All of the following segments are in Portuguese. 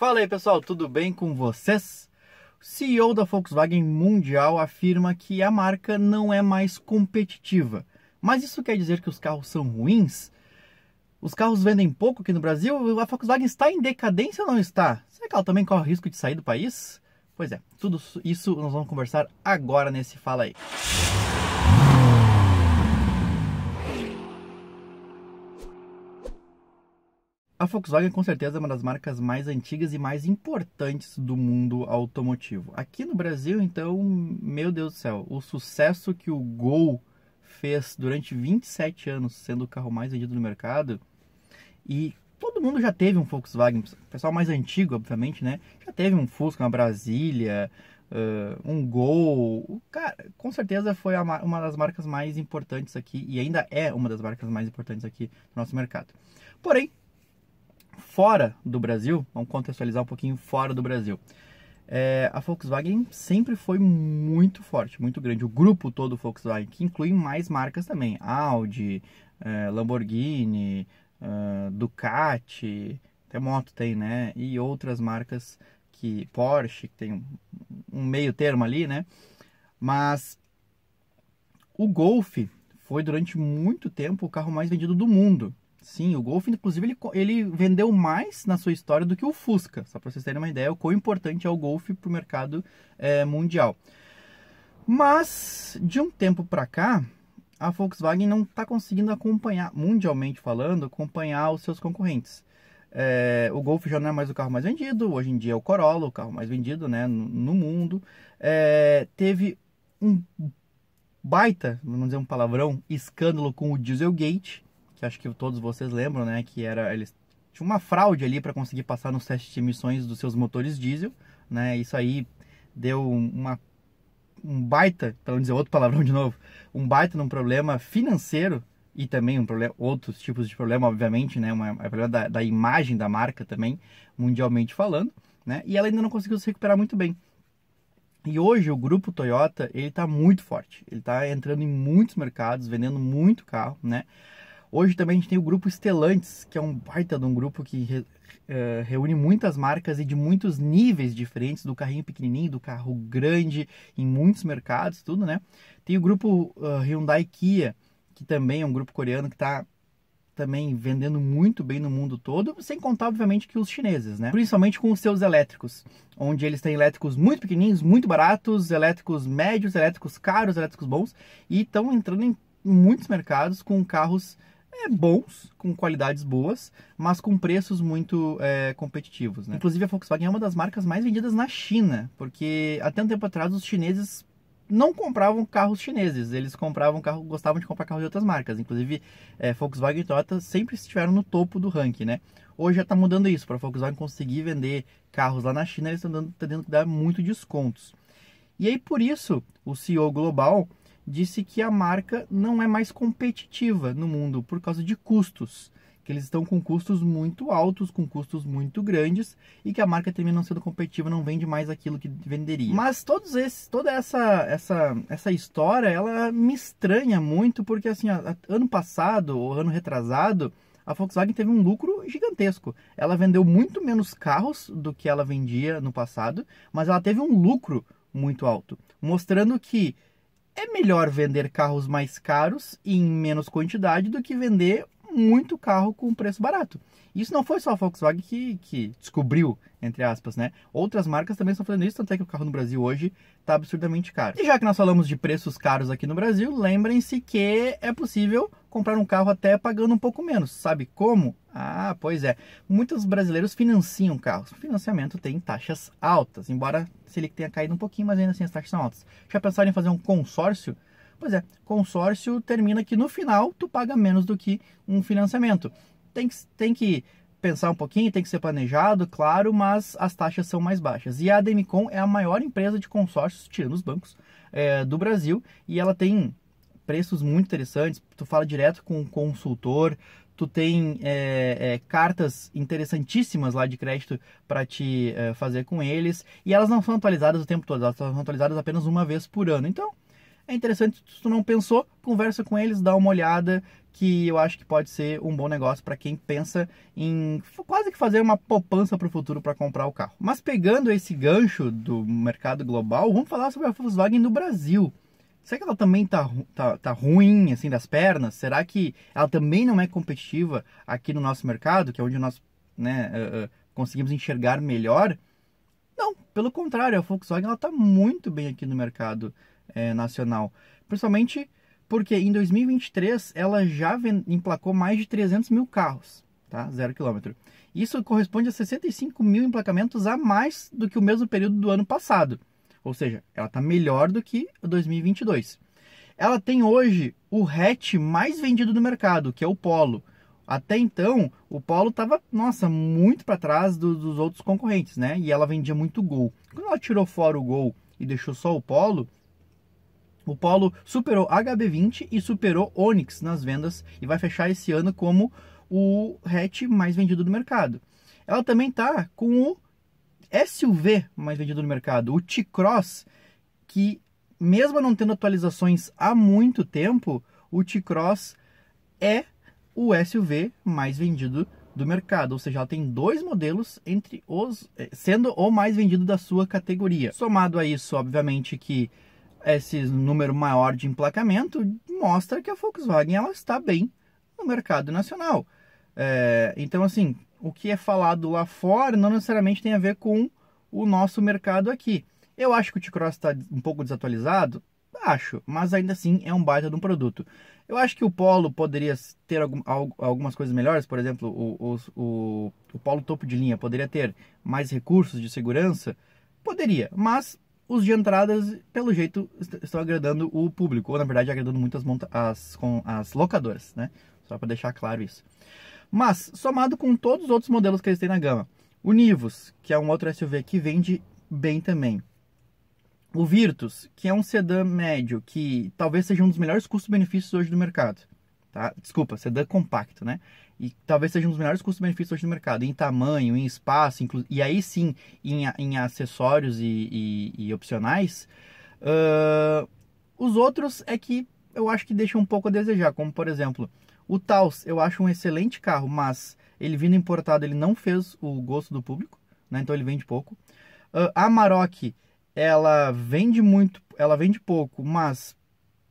Fala aí pessoal, tudo bem com vocês? O CEO da Volkswagen Mundial afirma que a marca não é mais competitiva. Mas isso quer dizer que os carros são ruins? Os carros vendem pouco aqui no Brasil? A Volkswagen está em decadência ou não está? Será que ela também corre o risco de sair do país? Pois é, tudo isso nós vamos conversar agora nesse Fala aí. A Volkswagen com certeza é uma das marcas mais antigas e mais importantes do mundo automotivo. Aqui no Brasil, então, meu Deus do céu, o sucesso que o Gol fez durante 27 anos, sendo o carro mais vendido no mercado, e todo mundo já teve um Volkswagen, pessoal mais antigo, obviamente, né? Já teve um Fusca, uma Brasília, uh, um Gol. Cara, com certeza foi a, uma das marcas mais importantes aqui e ainda é uma das marcas mais importantes aqui no nosso mercado. Porém, fora do Brasil, vamos contextualizar um pouquinho fora do Brasil. É, a Volkswagen sempre foi muito forte, muito grande. O grupo todo Volkswagen, que inclui mais marcas também: Audi, é, Lamborghini, é, Ducati, até moto tem, né? E outras marcas que Porsche, que tem um, um meio termo ali, né? Mas o Golf foi durante muito tempo o carro mais vendido do mundo. Sim, o Golf, inclusive, ele, ele vendeu mais na sua história do que o Fusca. Só para vocês terem uma ideia, o quão importante é o Golf para o mercado é, mundial. Mas, de um tempo para cá, a Volkswagen não está conseguindo acompanhar, mundialmente falando, acompanhar os seus concorrentes. É, o Golf já não é mais o carro mais vendido, hoje em dia é o Corolla, o carro mais vendido né, no, no mundo. É, teve um baita, vamos dizer um palavrão, escândalo com o Dieselgate, que acho que todos vocês lembram, né? Que era eles tinha uma fraude ali para conseguir passar nos testes de emissões dos seus motores diesel, né? Isso aí deu uma um baita, para não dizer outro palavrão de novo, um baita num problema financeiro e também um problema, outros tipos de problema, obviamente, né? Uma, um problema da, da imagem da marca também, mundialmente falando, né? E ela ainda não conseguiu se recuperar muito bem. E hoje o grupo Toyota, ele tá muito forte. Ele tá entrando em muitos mercados, vendendo muito carro, né? Hoje também a gente tem o grupo Estelantes, que é um baita de um grupo que re, eh, reúne muitas marcas e de muitos níveis diferentes, do carrinho pequenininho, do carro grande, em muitos mercados, tudo, né? Tem o grupo uh, Hyundai Kia, que também é um grupo coreano que está também vendendo muito bem no mundo todo, sem contar, obviamente, que os chineses, né? Principalmente com os seus elétricos, onde eles têm elétricos muito pequenininhos, muito baratos, elétricos médios, elétricos caros, elétricos bons, e estão entrando em muitos mercados com carros é, bons, com qualidades boas, mas com preços muito é, competitivos. Né? Inclusive, a Volkswagen é uma das marcas mais vendidas na China, porque até um tempo atrás os chineses não compravam carros chineses, eles compravam carro, gostavam de comprar carros de outras marcas. Inclusive, é, Volkswagen e Toyota sempre estiveram no topo do ranking, né? Hoje já está mudando isso, para a Volkswagen conseguir vender carros lá na China, eles estão tendo que dar muito descontos. E aí, por isso, o CEO global disse que a marca não é mais competitiva no mundo por causa de custos, que eles estão com custos muito altos, com custos muito grandes e que a marca termina não sendo competitiva, não vende mais aquilo que venderia. Mas todos esses, toda essa essa essa história, ela me estranha muito porque assim, ano passado ou ano retrasado, a Volkswagen teve um lucro gigantesco. Ela vendeu muito menos carros do que ela vendia no passado, mas ela teve um lucro muito alto, mostrando que é melhor vender carros mais caros e em menos quantidade do que vender muito carro com preço barato. Isso não foi só a Volkswagen que, que descobriu, entre aspas, né? Outras marcas também estão fazendo isso, tanto é que o carro no Brasil hoje está absurdamente caro. E já que nós falamos de preços caros aqui no Brasil, lembrem-se que é possível comprar um carro até pagando um pouco menos. Sabe como? Ah, pois é. Muitos brasileiros financiam carros. O financiamento tem taxas altas, embora se ele tenha caído um pouquinho, mas ainda assim as taxas são altas. Já pensaram em fazer um consórcio? Pois é, consórcio termina que no final tu paga menos do que um financiamento tem que, tem que pensar um pouquinho, tem que ser planejado, claro, mas as taxas são mais baixas. E a Ademicon é a maior empresa de consórcios, tirando os bancos, é, do Brasil, e ela tem preços muito interessantes, tu fala direto com o consultor, tu tem é, é, cartas interessantíssimas lá de crédito para te é, fazer com eles, e elas não são atualizadas o tempo todo, elas são atualizadas apenas uma vez por ano. Então, é interessante, se tu não pensou, conversa com eles, dá uma olhada, que eu acho que pode ser um bom negócio para quem pensa em quase que fazer uma poupança para o futuro para comprar o carro. Mas pegando esse gancho do mercado global, vamos falar sobre a Volkswagen no Brasil. Será que ela também tá, tá, tá ruim, assim, das pernas? Será que ela também não é competitiva aqui no nosso mercado, que é onde nós né, uh, uh, conseguimos enxergar melhor? Não, pelo contrário, a Volkswagen está muito bem aqui no mercado é, nacional. Principalmente porque em 2023 ela já emplacou mais de 300 mil carros, tá? Zero quilômetro. Isso corresponde a 65 mil emplacamentos a mais do que o mesmo período do ano passado. Ou seja, ela está melhor do que 2022. Ela tem hoje o hatch mais vendido do mercado, que é o Polo. Até então, o Polo estava, nossa, muito para trás do, dos outros concorrentes, né? E ela vendia muito Gol. Quando ela tirou fora o Gol e deixou só o Polo, o Polo superou HB20 e superou Onix nas vendas e vai fechar esse ano como o hatch mais vendido do mercado. Ela também está com o SUV mais vendido no mercado, o T-Cross, que mesmo não tendo atualizações há muito tempo, o T-Cross é o SUV mais vendido do mercado, ou seja, ela tem dois modelos entre os eh, sendo o mais vendido da sua categoria. Somado a isso, obviamente que esse número maior de emplacamento mostra que a Volkswagen ela está bem no mercado nacional. É, então, assim, o que é falado lá fora não necessariamente tem a ver com o nosso mercado aqui. Eu acho que o T-Cross está um pouco desatualizado, acho, mas ainda assim é um baita de um produto. Eu acho que o Polo poderia ter algum, algumas coisas melhores, por exemplo, o, o, o, o Polo topo de linha poderia ter mais recursos de segurança, poderia, mas os de entradas, pelo jeito, estão agradando o público, ou na verdade agradando muito as, as, com as locadoras, né? Só para deixar claro isso. Mas, somado com todos os outros modelos que eles têm na gama, o Nivus, que é um outro SUV que vende bem também. O Virtus, que é um sedã médio, que talvez seja um dos melhores custos-benefícios hoje do mercado tá? Desculpa, sedã compacto, né? E talvez seja um dos melhores custo-benefício hoje no mercado, em tamanho, em espaço, inclu... e aí sim em, em acessórios e, e, e opcionais. Uh... Os outros é que eu acho que deixam um pouco a desejar, como por exemplo, o Taos eu acho um excelente carro, mas ele vindo importado ele não fez o gosto do público, né? Então ele vende pouco. Uh, a Maroc ela vende muito, ela vende pouco, mas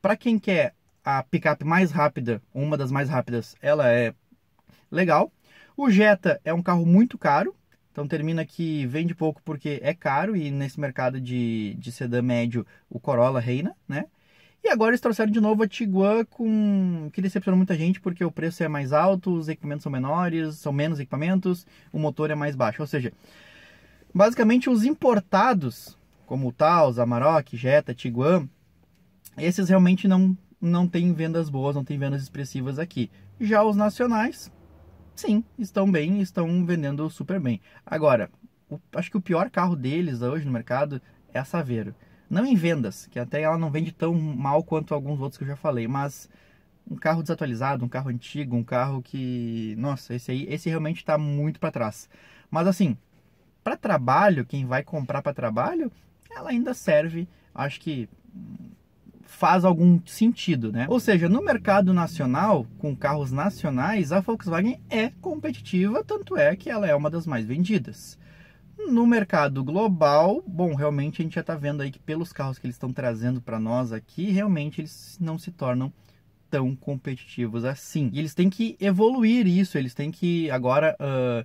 para quem quer a picape mais rápida, uma das mais rápidas, ela é legal. O Jetta é um carro muito caro, então termina que vende pouco porque é caro e nesse mercado de, de sedã médio o Corolla reina, né? E agora eles trouxeram de novo a Tiguan com que decepcionou muita gente porque o preço é mais alto, os equipamentos são menores, são menos equipamentos, o motor é mais baixo. Ou seja, basicamente os importados, como o Taos, Amarok, Jetta, Tiguan, esses realmente não não tem vendas boas, não tem vendas expressivas aqui. Já os nacionais, sim, estão bem, estão vendendo super bem. Agora, o, acho que o pior carro deles hoje no mercado é a Saveiro. Não em vendas, que até ela não vende tão mal quanto alguns outros que eu já falei, mas um carro desatualizado, um carro antigo, um carro que, nossa, esse aí, esse realmente está muito para trás. Mas assim, para trabalho, quem vai comprar para trabalho, ela ainda serve, acho que faz algum sentido, né? Ou seja, no mercado nacional, com carros nacionais, a Volkswagen é competitiva, tanto é que ela é uma das mais vendidas. No mercado global, bom, realmente a gente já está vendo aí que pelos carros que eles estão trazendo para nós aqui, realmente eles não se tornam tão competitivos assim. E eles têm que evoluir isso, eles têm que agora uh,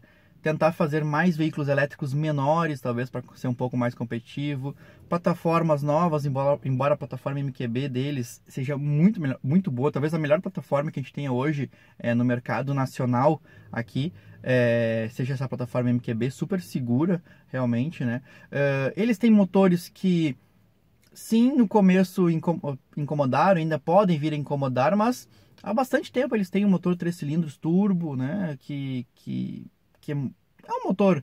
tentar fazer mais veículos elétricos menores, talvez para ser um pouco mais competitivo, plataformas novas, embora, embora a plataforma MQB deles seja muito, muito boa, talvez a melhor plataforma que a gente tenha hoje é, no mercado nacional aqui, é, seja essa plataforma MQB super segura, realmente, né? Uh, eles têm motores que, sim, no começo incomodaram, ainda podem vir a incomodar, mas há bastante tempo eles têm um motor 3 cilindros turbo, né? Que, que que é, é um motor,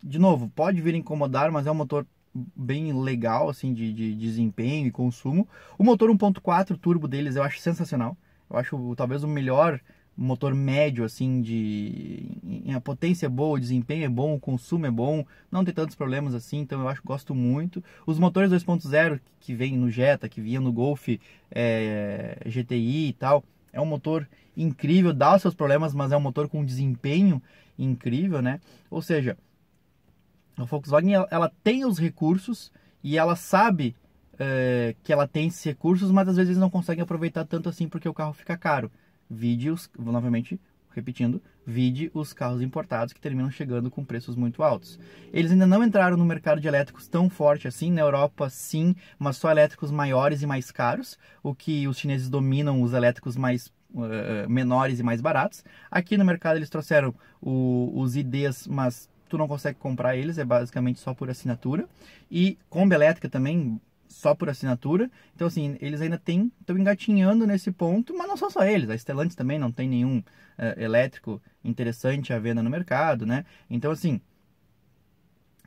de novo, pode vir incomodar, mas é um motor bem legal, assim, de, de desempenho e consumo. O motor 1.4 turbo deles eu acho sensacional. Eu acho talvez o melhor motor médio, assim, de... A potência é boa, o desempenho é bom, o consumo é bom, não tem tantos problemas assim, então eu acho que gosto muito. Os motores 2.0 que vem no Jetta, que vinha no Golf é, eh, GTI e tal, é um motor incrível, dá os seus problemas, mas é um motor com desempenho incrível, né? Ou seja, a Volkswagen ela tem os recursos e ela sabe é, que ela tem esses recursos, mas às vezes não consegue aproveitar tanto assim porque o carro fica caro. Vídeos, novamente, repetindo, vide os carros importados que terminam chegando com preços muito altos. Eles ainda não entraram no mercado de elétricos tão forte assim, na Europa sim, mas só elétricos maiores e mais caros, o que os chineses dominam os elétricos mais uh, menores e mais baratos. Aqui no mercado eles trouxeram o, os IDs, mas tu não consegue comprar eles, é basicamente só por assinatura. E Kombi elétrica também, só por assinatura. Então, assim, eles ainda têm, estão engatinhando nesse ponto, mas não são só eles. A Stellantis também não tem nenhum uh, elétrico interessante à venda no mercado, né? Então, assim,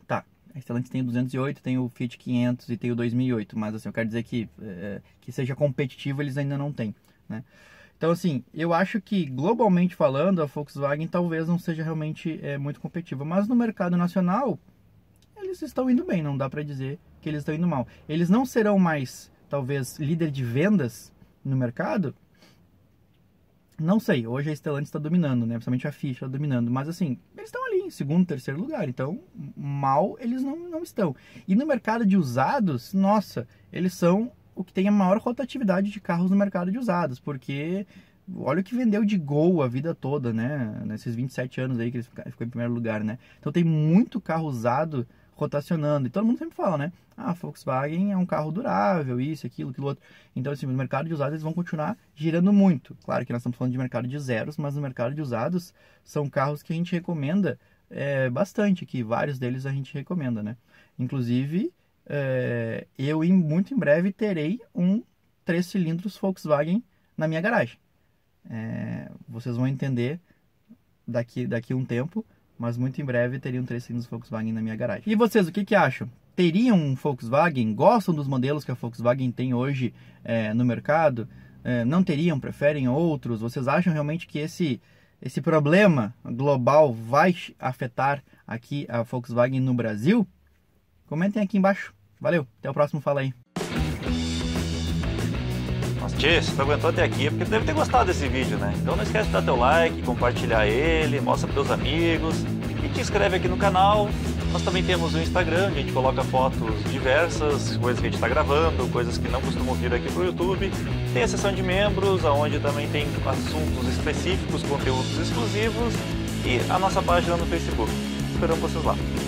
tá, a Stellantis tem o 208, tem o Fiat 500 e tem o 2008, mas, assim, eu quero dizer que, uh, que seja competitivo eles ainda não têm, né? Então, assim, eu acho que globalmente falando, a Volkswagen talvez não seja realmente é, muito competitiva, mas no mercado nacional eles estão indo bem, não dá para dizer que eles estão indo mal. Eles não serão mais, talvez, líder de vendas no mercado? Não sei, hoje a Stellantis está dominando, né? Principalmente a Fiat está dominando, mas assim, eles estão ali em segundo, terceiro lugar, então mal eles não, não estão. E no mercado de usados, nossa, eles são o que tem a maior rotatividade de carros no mercado de usados, porque olha o que vendeu de Gol a vida toda, né? Nesses 27 anos aí que ele ficou em primeiro lugar, né? Então tem muito carro usado rotacionando. E todo mundo sempre fala, né? Ah, a Volkswagen é um carro durável, isso, aquilo, aquilo outro. Então, assim, no mercado de usados eles vão continuar girando muito. Claro que nós estamos falando de mercado de zeros, mas no mercado de usados são carros que a gente recomenda é, bastante, que vários deles a gente recomenda, né? Inclusive, é, eu em, muito em breve terei um 3 cilindros Volkswagen na minha garagem. É, vocês vão entender daqui, daqui um tempo mas muito em breve teriam três cilindros Volkswagen na minha garagem. E vocês, o que, que acham? Teriam um Volkswagen? Gostam dos modelos que a Volkswagen tem hoje é, no mercado? É, não teriam? Preferem outros? Vocês acham realmente que esse, esse problema global vai afetar aqui a Volkswagen no Brasil? Comentem aqui embaixo. Valeu, até o próximo Fala aí. Tchê, se tu aguentou até aqui é porque tu deve ter gostado desse vídeo, né? Então não esquece de dar teu like, compartilhar ele, mostra pros teus amigos e te inscreve aqui no canal. Nós também temos o Instagram, onde a gente coloca fotos diversas, coisas que a gente está gravando, coisas que não costumam vir aqui pro YouTube. Tem a seção de membros, onde também tem assuntos específicos, conteúdos exclusivos e a nossa página no Facebook. Esperamos vocês lá.